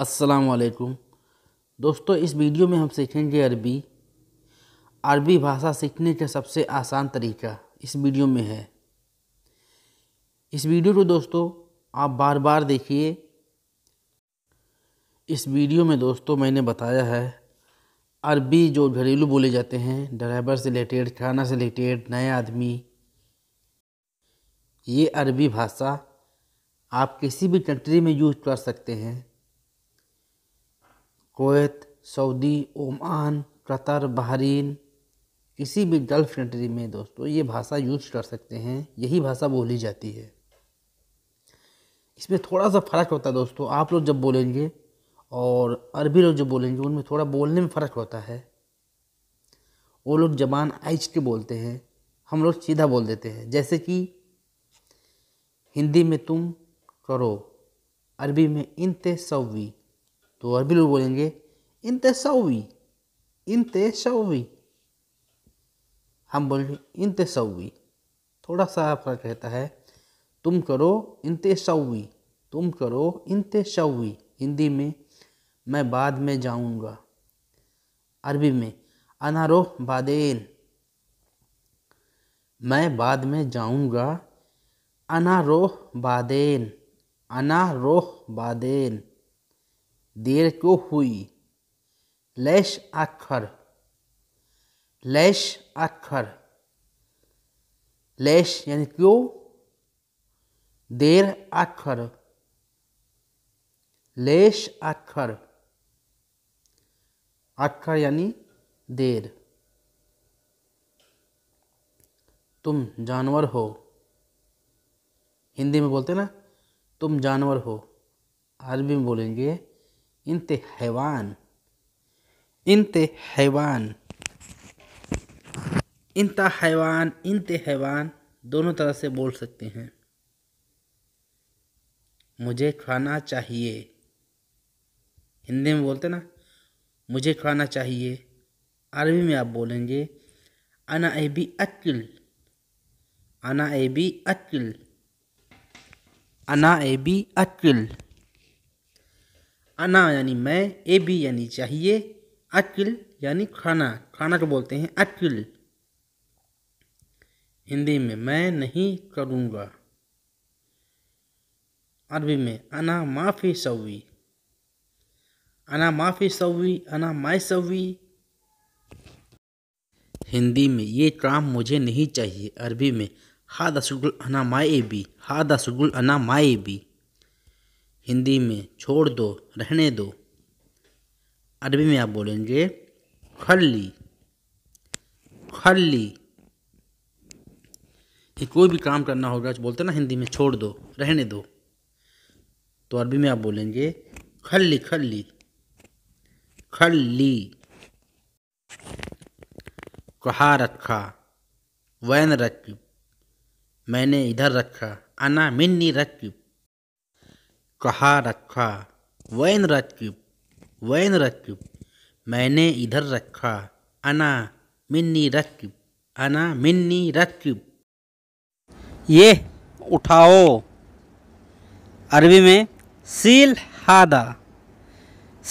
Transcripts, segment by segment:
अस्सलाम दोस्तों इस वीडियो में हम सीखेंगे अरबी अरबी भाषा सीखने का सबसे आसान तरीका इस वीडियो में है इस वीडियो को दोस्तों आप बार बार देखिए इस वीडियो में दोस्तों मैंने बताया है अरबी जो घरेलू बोले जाते हैं ड्राइवर से रिलेटेड खाना से रिलेटेड नए आदमी ये अरबी भाषा आप किसी भी कंट्री में यूज कर सकते हैं कोत सऊदी ओमान कतर बहरीन किसी भी गल्फ़ कंट्री में दोस्तों ये भाषा यूज कर सकते हैं यही भाषा बोली जाती है इसमें थोड़ा सा फ़र्क होता है दोस्तों आप लोग जब बोलेंगे और अरबी लोग जब बोलेंगे उनमें थोड़ा बोलने में फ़र्क होता है वो लोग जबान आइज के बोलते हैं हम लोग सीधा बोल देते हैं जैसे कि हिंदी में तुम करो अरबी में इंत सवी तो अरबी लोग बोलेंगे इन तेसवी इन तेसवी हम बोलेंगे इन तेसवी थोड़ा सा फर्क रहता है तुम करो इन तेसवी तुम करो इन तेसवी हिंदी में मैं बाद में जाऊंगा अरबी में अनारो बादेन मैं बाद में जाऊंगा अनारोह बादेन अना रोह बादेन देर क्यों हुई लैश आखर लैश आखर लैश यानी क्यों देर आखर लेश आखर आखर यानी देर तुम जानवर हो हिंदी में बोलते ना तुम जानवर हो अरबी में बोलेंगे انت हैवान انت हैवान انت हैवान انت हैवान दोनों तरह से बोल सकते हैं मुझे खाना चाहिए हिंदी में बोलते ना मुझे खाना चाहिए अरबी में आप बोलेंगे अना ए बी अक्ल अना ए बी अक्ल अना ए बी अक्ल अना यानी मैं ए बी यानी चाहिए अकिल यानी खाना खाना को बोलते हैं अकिल हिंदी में मैं नहीं करूँगा अरबी में अना माफ़ी सवी अना माफ़ी सवी अना माए सवी हिंदी में ये काम मुझे नहीं चाहिए अरबी में हा दसगुल अना माए बी हा दसगुल अना माए बी हिंदी में छोड़ दो रहने दो अरबी में आप बोलेंगे खल्ली खल्ली ये कोई भी काम करना होगा बोलते ना हिंदी में छोड़ दो रहने दो तो अरबी में आप बोलेंगे खल्ली खल्ली खल्ली कहा रखा वैन रख मैंने इधर रखा अना मिन्नी रख कहा रखा वैन रखी वैन रखी मैंने इधर रखा अना मिन्नी रखी अना मिन्नी रखी ये उठाओ अरबी में सील हादा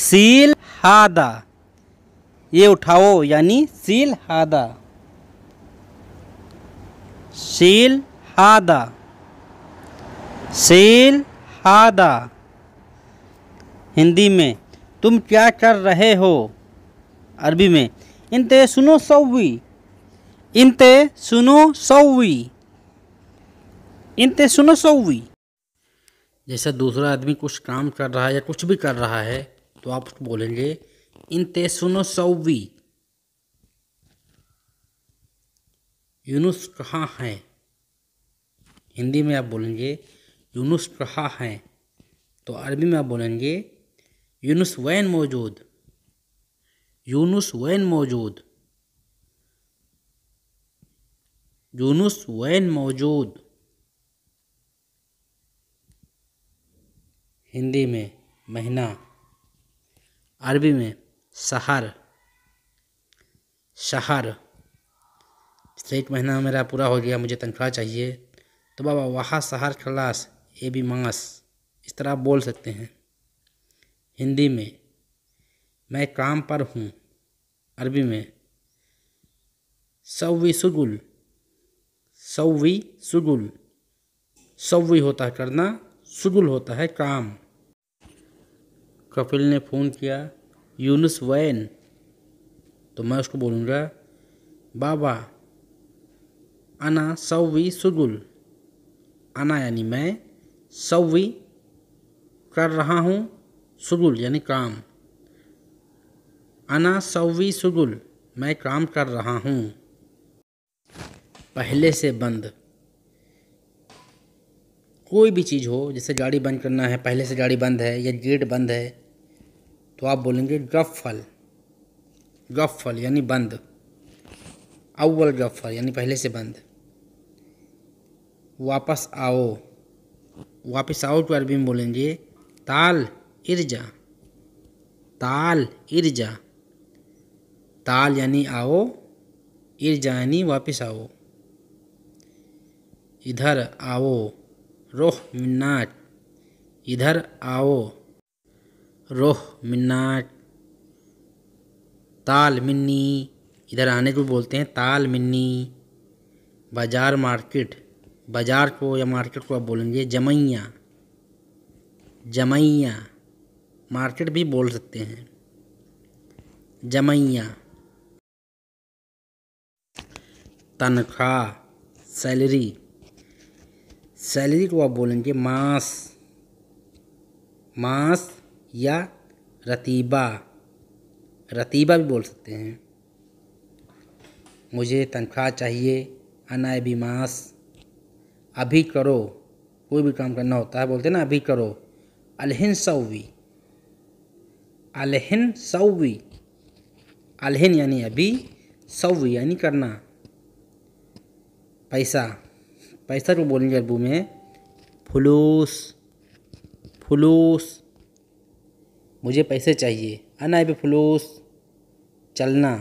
सील हादा ये उठाओ यानी सील हादा सील हादा सील हादा। हादा हिंदी में तुम क्या कर रहे हो अरबी में इनते सुनो सौवी इनते सुनो सौवी इनते सुनो सौवी जैसा दूसरा आदमी कुछ काम कर रहा है या कुछ भी कर रहा है तो आप बोलेंगे इनते सुनो सौवी यूनुस कहाँ है हिंदी में आप बोलेंगे यूनुस रहा है तो अरबी में आप बोलेंगे यूनुस वैन मौजूद यूनुस वैन मौजूद यूनुस वैन मौजूद हिंदी में महीना अरबी में शहर शहर एक महीना मेरा पूरा हो गया मुझे तनख्वाह चाहिए तो बाबा वहाँ शहर खलास ये भी मांस इस तरह आप बोल सकते हैं हिंदी में मैं काम पर हूँ अरबी में सवी सुगुल सवी सुगुल सवी होता है करना सुगुल होता है काम कपिल ने फ़ोन किया यूनुस वैन तो मैं उसको बोलूँगा बाबा अना सवी सुगुल अना यानी मैं सवी कर रहा हूँ सुगुल यानी काम अना सवी सुगुल मैं काम कर रहा हूँ पहले से बंद कोई भी चीज़ हो जैसे गाड़ी बंद करना है पहले से गाड़ी बंद है या गेट बंद है तो आप बोलेंगे गफल गफल यानी बंद अव्वल गफल यानी पहले से बंद वापस आओ वापस आउट वर्ब में बोलेंगे ताल इर्जा ताल इर्जा ताल यानी आओ इर्जा यानी वापस आओ इधर आओ रोह मिन्नाट इधर आओ रोह मिन्नाट ताल मिन्नी इधर आने को बोलते हैं ताल मिन्नी बाजार मार्केट बाज़ार को या मार्केट को आप बोलेंगे जमैया जमैया मार्केट भी बोल सकते हैं जमैया तनख्वाह सैलरी सैलरी को आप बोलेंगे मास मास या रतीबा रतीबा भी बोल सकते हैं मुझे तनख्वाह चाहिए अनाय मास अभी करो कोई भी काम करना होता है बोलते ना अभी करो अलहिन सऊवी अलहिन सऊवी अलहिन यानी अभी सऊवी यानी करना पैसा पैसा को तो बोलेंगे अरबू में फलूस फलूस मुझे पैसे चाहिए अना भी फलूस चलना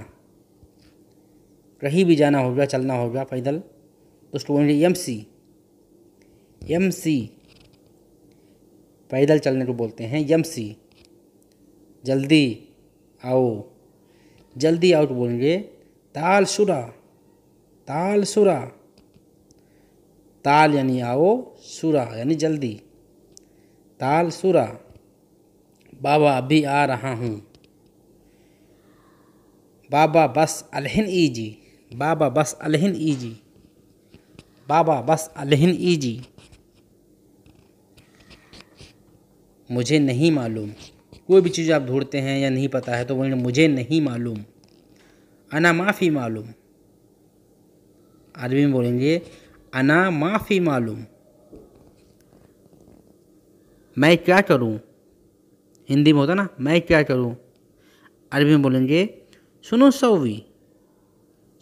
कहीं भी जाना होगा चलना होगा पैदल तो उसको बोलेंगे एम सी एम सी पैदल चलने को बोलते हैं यम सी जल्दी आओ जल्दी आओ तो बोलेंगे ताल सुरा ताल सुरा ताल यानी आओ सुरा यानी जल्दी ताल सुरा बाबा अभी आ रहा हूँ बाबा बस अलहन ईजी बाबा बस अलहन ईजी बाबा बस अलहन ईजी मुझे नहीं मालूम कोई भी चीज़ आप ढूंढते हैं या नहीं पता है तो बोलेंगे मुझे नहीं मालूम अना माफ़ी मालूम अरबी में बोलेंगे अना माफ़ी मालूम मैं क्या करूं हिंदी में होता ना मैं क्या करूं अरबी में बोलेंगे सुनो सौवी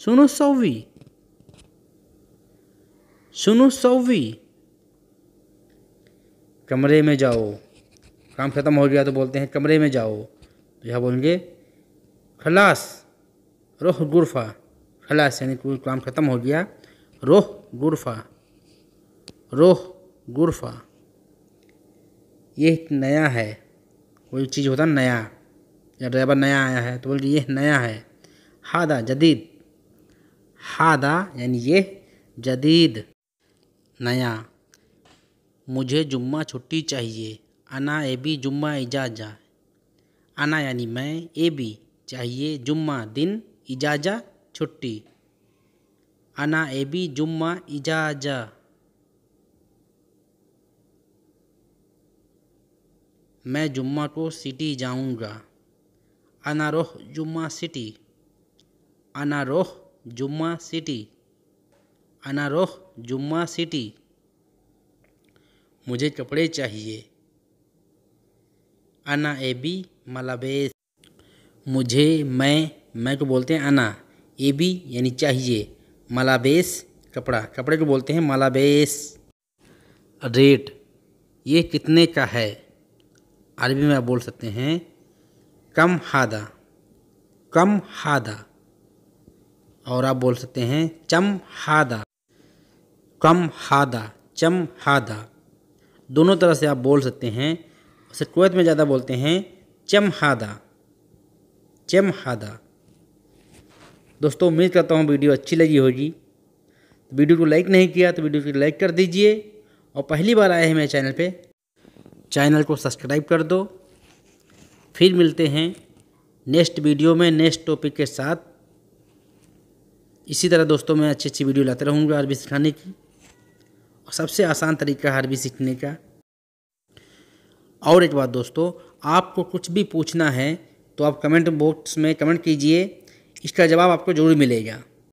सुनो सौवी सुनो सौवी कमरे में जाओ काम ख़त्म हो गया तो बोलते हैं कमरे में जाओ तो यह बोलेंगे खलास रोह गुरफा खलास यानी कोई काम ख़त्म हो गया रोह गुरफा रोह गुरफा ये नया है कोई चीज़ होता नया या ड्राइवर नया आया है तो बोल ये नया है हादा जदीद हादा यानी ये जदीद नया मुझे जुम्मा छुट्टी चाहिए अना ए बी जुम्मा इजाजा अना यानी मैं ए बी चाहिए जुम्मा दिन इजाजा छुट्टी अना ए बी जुम्मा इजाजा मैं जुम्मा को सिटी जाऊंगा अना रोह जुम्मा सिटी अना रोह जुम्मा सिटी अना रोह जुम्मा सिटी मुझे कपड़े चाहिए अना ए बी मलाबेस मुझे मैं मैं को बोलते हैं अना ए बी यानी चाहिए मलाबेस कपड़ा कपड़े को बोलते हैं मलाबेस रेट ये कितने का है अरबी में आप बोल सकते हैं कम हादा कम हादा और आप बोल सकते हैं चम हादा कम हादा चम हादा दोनों तरह से आप बोल सकते हैं उसे कुवैत में ज़्यादा बोलते हैं चमहादा चमहादा दोस्तों उम्मीद करता हूँ वीडियो अच्छी लगी होगी तो वीडियो को लाइक नहीं किया तो वीडियो को लाइक कर दीजिए और पहली बार आए हैं मेरे चैनल पे चैनल को सब्सक्राइब कर दो फिर मिलते हैं नेक्स्ट वीडियो में नेक्स्ट टॉपिक के साथ इसी तरह दोस्तों मैं अच्छी अच्छी वीडियो लाते रहूँगा अरबी सिखाने की और सबसे आसान तरीका अरबी सीखने का और एक बात दोस्तों आपको कुछ भी पूछना है तो आप कमेंट बॉक्स में कमेंट कीजिए इसका जवाब आपको जरूर मिलेगा